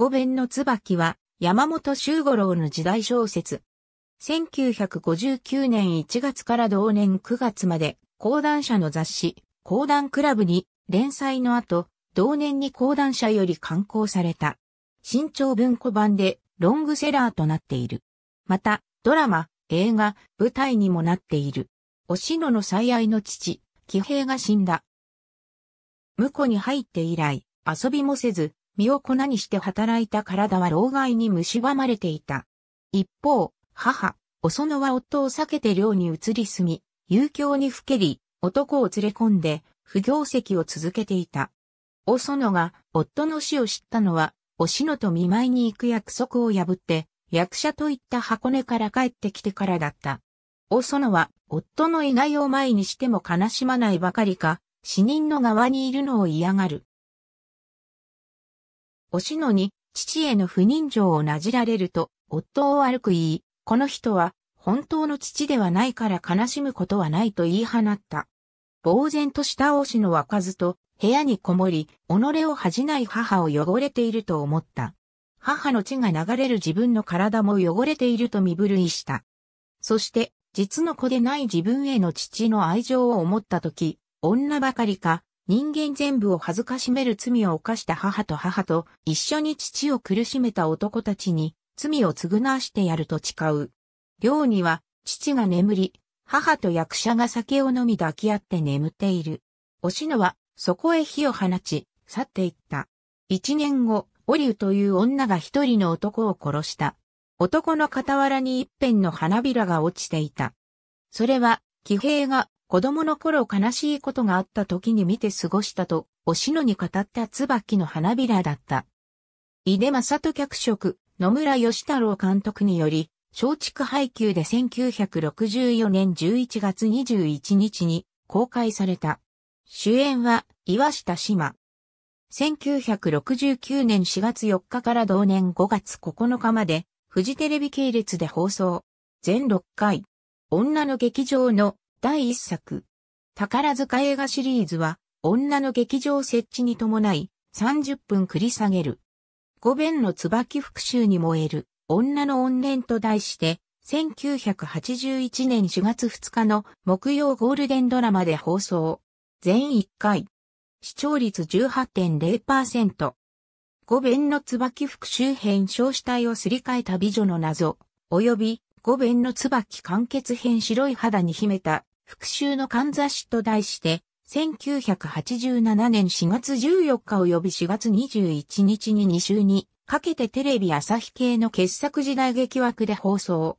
五弁の椿は山本周五郎の時代小説。1959年1月から同年9月まで講談社の雑誌、講談クラブに連載の後、同年に講談社より刊行された。新潮文庫版でロングセラーとなっている。また、ドラマ、映画、舞台にもなっている。おしのの最愛の父、喜平が死んだ。婿に入って以来、遊びもせず、身を粉にして働いた体は老害に蝕まれていた。一方、母、お園は夫を避けて寮に移り住み、遊興にふけり、男を連れ込んで、不行石を続けていた。お園が、夫の死を知ったのは、おしのと見舞いに行く約束を破って、役者といった箱根から帰ってきてからだった。お園は、夫のいないを前にしても悲しまないばかりか、死人の側にいるのを嫌がる。おしのに、父への不人情をなじられると、夫を悪く言い、この人は、本当の父ではないから悲しむことはないと言い放った。呆然としたおしのはかずと、部屋にこもり、己を恥じない母を汚れていると思った。母の血が流れる自分の体も汚れていると身震いした。そして、実の子でない自分への父の愛情を思ったとき、女ばかりか、人間全部を恥ずかしめる罪を犯した母と母と一緒に父を苦しめた男たちに罪を償わしてやると誓う。寮には父が眠り、母と役者が酒を飲み抱き合って眠っている。おしのはそこへ火を放ち、去っていった。一年後、オリュという女が一人の男を殺した。男の傍らに一辺の花びらが落ちていた。それは、騎兵が子供の頃悲しいことがあった時に見て過ごしたと、おしのに語った椿の花びらだった。井出正人脚色、野村義太郎監督により、松竹配給で1964年11月21日に公開された。主演は岩下志麻。1969年4月4日から同年5月9日まで、フジテレビ系列で放送。全6回。女の劇場の第1作。宝塚映画シリーズは、女の劇場設置に伴い、30分繰り下げる。五弁の椿復讐に燃える、女の怨念と題して、1981年4月2日の木曜ゴールデンドラマで放送。全1回。視聴率18.0%。五弁の椿復讐編少子体をすり替えた美女の謎、及び五弁の椿完結編白い肌に秘めた復讐のかんざしと題して、1987年4月14日及び4月21日に2週にかけてテレビ朝日系の傑作時代劇枠で放送。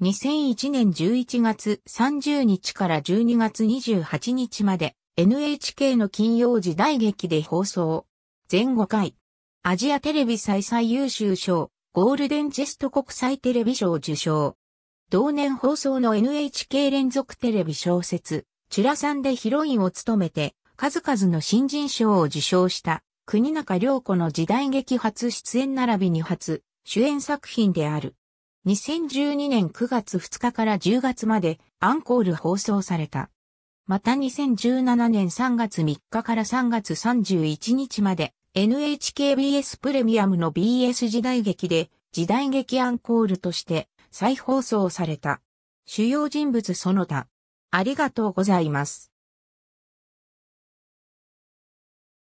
2001年11月30日から12月28日まで NHK の金曜時代劇で放送。全5回。アジアテレビ最最優秀賞、ゴールデンチェスト国際テレビ賞受賞。同年放送の NHK 連続テレビ小説、チュラさんでヒロインを務めて、数々の新人賞を受賞した、国中良子の時代劇初出演並びに初、主演作品である。2012年9月2日から10月までアンコール放送された。また2017年3月3日から3月31日まで NHKBS プレミアムの BS 時代劇で時代劇アンコールとして再放送された。主要人物その他。ありがとうございます。